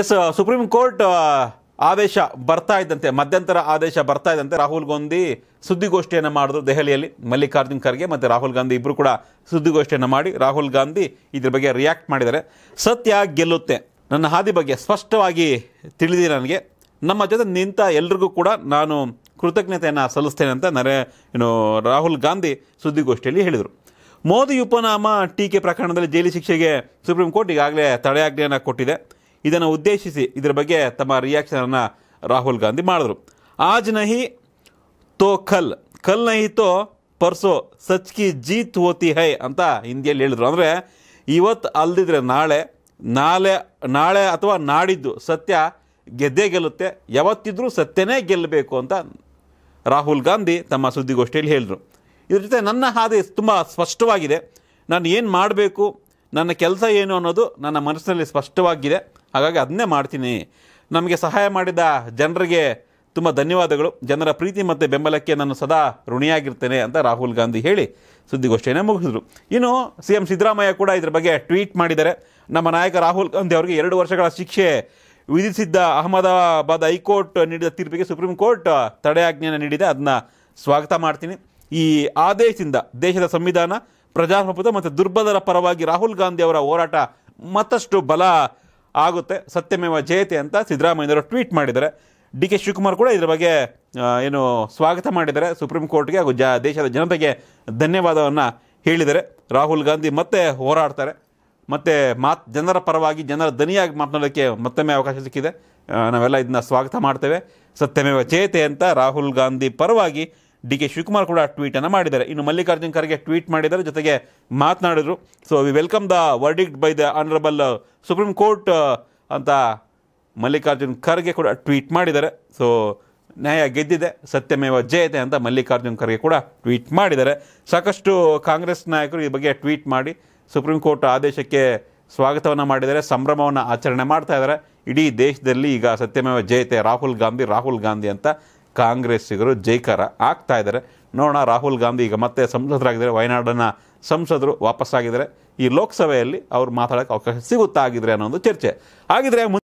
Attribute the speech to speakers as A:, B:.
A: S supreme court ಆದೇಶ ಬರ್ತಾ ಇದ್ದಂತೆ ಮಧ್ಯಂತರ ಆದೇಶ ಬರ್ತಾ ಇದ್ದಂತೆ ರಾಹುಲ್ ಗಾಂಧಿ ಸುದ್ದಿಗೋಷ್ಠಿಯನ್ನು ಮಾಡಿದ್ರು ದೆಹಲಿಯಲ್ಲಿ ಮಲ್ಲಿಕಾರ್ಜುನ್ ಖರ್ಗೆ ಮತ್ತು ರಾಹುಲ್ ಗಾಂಧಿ ಇಬ್ಬರು ಕೂಡ ಸುದ್ದಿಗೋಷ್ಠಿಯನ್ನು ಮಾಡಿ ರಾಹುಲ್ ಗಾಂಧಿ ಇದ್ರ ಬಗ್ಗೆ ರಿಯಾಕ್ಟ್ ಮಾಡಿದ್ದಾರೆ ಸತ್ಯ ಗೆಲ್ಲುತ್ತೆ ನನ್ನ ಹಾದಿ ಬಗ್ಗೆ ಸ್ಪಷ್ಟವಾಗಿ ತಿಳಿದಿ ನನಗೆ ನಮ್ಮ ಜೊತೆ ನಿಂತ ಎಲ್ರಿಗೂ ಕೂಡ ನಾನು ಕೃತಜ್ಞತೆಯನ್ನು ಸಲ್ಲಿಸ್ತೇನೆ ಅಂತ ನರೇ ಏನು ರಾಹುಲ್ ಗಾಂಧಿ ಸುದ್ದಿಗೋಷ್ಠಿಯಲ್ಲಿ ಹೇಳಿದರು ಮೋದಿ ಉಪನಾಮ ಟೀಕೆ ಪ್ರಕರಣದಲ್ಲಿ ಜೈಲಿ ಶಿಕ್ಷೆಗೆ ಸುಪ್ರೀಂ ಕೋರ್ಟ್ ಈಗಾಗಲೇ ತಡೆಯಾಜ್ಞೆಯನ್ನು ಕೊಟ್ಟಿದೆ ಇದನ್ನು ಉದ್ದೇಶಿಸಿ ಇದರ ಬಗ್ಗೆ ತಮ್ಮ ರಿಯಾಕ್ಷನನ್ನು ರಾಹುಲ್ ಗಾಂಧಿ ಮಾಡಿದ್ರು ಆಜ್ ನಹಿ ತೋ ಖಲ್ ಖಲ್ ನಹಿ ತೋ ಪರ್ಸೋ ಕಿ ಜೀತ್ ಹೋತಿ ಹೈ ಅಂತ ಹಿಂದಿಯಲ್ಲಿ ಹೇಳಿದರು ಅಂದರೆ ಇವತ್ತು ಅಲ್ದಿದ್ರೆ ನಾಳೆ ನಾಳೆ ನಾಳೆ ಅಥವಾ ನಾಡಿದ್ದು ಸತ್ಯ ಗೆದ್ದೇ ಗೆಲ್ಲುತ್ತೆ ಯಾವತ್ತಿದ್ರೂ ಸತ್ಯನೇ ಗೆಲ್ಲಬೇಕು ಅಂತ ರಾಹುಲ್ ಗಾಂಧಿ ತಮ್ಮ ಸುದ್ದಿಗೋಷ್ಠಿಯಲ್ಲಿ ಹೇಳಿದರು ಇದ್ರ ಜೊತೆ ನನ್ನ ಹಾದಿ ತುಂಬ ಸ್ಪಷ್ಟವಾಗಿದೆ ನಾನು ಏನು ಮಾಡಬೇಕು ನನ್ನ ಕೆಲಸ ಏನು ಅನ್ನೋದು ನನ್ನ ಮನಸ್ಸಿನಲ್ಲಿ ಸ್ಪಷ್ಟವಾಗಿದೆ ಹಾಗಾಗಿ ಅದನ್ನೇ ಮಾಡ್ತೀನಿ ನಮಗೆ ಸಹಾಯ ಮಾಡಿದ ಜನರಿಗೆ ತುಂಬ ಧನ್ಯವಾದಗಳು ಜನರ ಪ್ರೀತಿ ಮತ್ತು ಬೆಂಬಲಕ್ಕೆ ನಾನು ಸದಾ ಋಣಿಯಾಗಿರ್ತೇನೆ ಅಂತ ರಾಹುಲ್ ಗಾಂಧಿ ಹೇಳಿ ಸುದ್ದಿಗೋಷ್ಠಿಯನ್ನು ಮುಗಿಸಿದ್ರು ಇನ್ನು ಸಿ ಎಂ ಸಿದ್ದರಾಮಯ್ಯ ಕೂಡ ಇದರ ಬಗ್ಗೆ ಟ್ವೀಟ್ ಮಾಡಿದ್ದಾರೆ ನಮ್ಮ ನಾಯಕ ರಾಹುಲ್ ಗಾಂಧಿ ಅವರಿಗೆ ಎರಡು ವರ್ಷಗಳ ಶಿಕ್ಷೆ ವಿಧಿಸಿದ್ದ ಅಹಮದಾಬಾದ್ ಹೈಕೋರ್ಟ್ ನೀಡಿದ ತೀರ್ಪಿಗೆ ಸುಪ್ರೀಂ ಕೋರ್ಟ್ ತಡೆಯಾಜ್ಞೆಯನ್ನು ನೀಡಿದೆ ಅದನ್ನ ಸ್ವಾಗತ ಮಾಡ್ತೀನಿ ಈ ಆದೇಶದಿಂದ ದೇಶದ ಸಂವಿಧಾನ ಪ್ರಜಾಪ್ರಭುತ್ವ ಮತ್ತು ದುರ್ಬಲರ ಪರವಾಗಿ ರಾಹುಲ್ ಗಾಂಧಿ ಅವರ ಹೋರಾಟ ಮತ್ತಷ್ಟು ಬಲ ಆಗುತ್ತೆ ಸತ್ಯಮೇವ ಜಯತೆ ಅಂತ ಸಿದ್ದರಾಮಯ್ಯವರು ಟ್ವೀಟ್ ಮಾಡಿದ್ದಾರೆ ಡಿ ಕೆ ಶಿವಕುಮಾರ್ ಕೂಡ ಇದರ ಬಗ್ಗೆ ಏನು ಸ್ವಾಗತ ಮಾಡಿದ್ದಾರೆ ಸುಪ್ರೀಂ ಕೋರ್ಟ್ಗೆ ಹಾಗೂ ಜ ದೇಶದ ಜನತೆಗೆ ಧನ್ಯವಾದವನ್ನು ಹೇಳಿದರೆ ರಾಹುಲ್ ಗಾಂಧಿ ಮತ್ತೆ ಹೋರಾಡ್ತಾರೆ ಮತ್ತು ಮಾತ್ ಜನರ ಪರವಾಗಿ ಜನರ ದನಿಯಾಗಿ ಮಾತನಾಡೋಕ್ಕೆ ಮತ್ತೊಮ್ಮೆ ಅವಕಾಶ ಸಿಕ್ಕಿದೆ ನಾವೆಲ್ಲ ಇದನ್ನ ಸ್ವಾಗತ ಮಾಡ್ತೇವೆ ಸತ್ಯಮೇವ ಜಯತೆ ಅಂತ ರಾಹುಲ್ ಗಾಂಧಿ ಪರವಾಗಿ ಡಿ ಕೆ ಶಿವಕುಮಾರ್ ಕೂಡ ಟ್ವೀಟನ್ನು ಮಾಡಿದ್ದಾರೆ ಇನ್ನು ಮಲ್ಲಿಕಾರ್ಜುನ್ ಖರ್ಗೆ ಟ್ವೀಟ್ ಮಾಡಿದ್ದಾರೆ ಜೊತೆಗೆ ಮಾತನಾಡಿದರು so we welcome the verdict by the honourable supreme court ಅಂತ ಮಲ್ಲಿಕಾರ್ಜುನ್ ಖರ್ಗೆ ಕೂಡ ಟ್ವೀಟ್ ಮಾಡಿದ್ದಾರೆ ಸೊ ನ್ಯಾಯ ಗೆದ್ದಿದೆ ಸತ್ಯಮೇವ ಜಯತೆ ಅಂತ ಮಲ್ಲಿಕಾರ್ಜುನ್ ಖರ್ಗೆ ಕೂಡ ಟ್ವೀಟ್ ಮಾಡಿದ್ದಾರೆ ಸಾಕಷ್ಟು ಕಾಂಗ್ರೆಸ್ ನಾಯಕರು ಈ ಬಗ್ಗೆ ಟ್ವೀಟ್ ಮಾಡಿ ಸುಪ್ರೀಂ ಕೋರ್ಟ್ ಆದೇಶಕ್ಕೆ ಸ್ವಾಗತವನ್ನು ಮಾಡಿದ್ದಾರೆ ಸಂಭ್ರಮವನ್ನು ಆಚರಣೆ ಮಾಡ್ತಾ ಇದ್ದಾರೆ ಇಡೀ ದೇಶದಲ್ಲಿ ಈಗ ಸತ್ಯಮೇವ ಜಯತೆ ರಾಹುಲ್ ಗಾಂಧಿ ರಾಹುಲ್ ಗಾಂಧಿ ಅಂತ ಕಾಂಗ್ರೆಸ್ಸಿಗರು ಜೈಕಾರ ಆಗ್ತಾ ಇದ್ದಾರೆ ನೋಡೋಣ ರಾಹುಲ್ ಗಾಂಧಿ ಈಗ ಮತ್ತೆ ಸಂಸದರಾಗಿದ್ದಾರೆ ವಯನಾಡಿನ ಸಂಸದರು ವಾಪಸ್ಸಾಗಿದ್ದಾರೆ ಈ ಲೋಕಸಭೆಯಲ್ಲಿ ಅವ್ರು ಮಾತಾಡೋಕ್ಕೆ ಅವಕಾಶ ಸಿಗುತ್ತಾ ಆಗಿದ್ರೆ ಅನ್ನೋ ಒಂದು ಚರ್ಚೆ ಆಗಿದ್ರೆ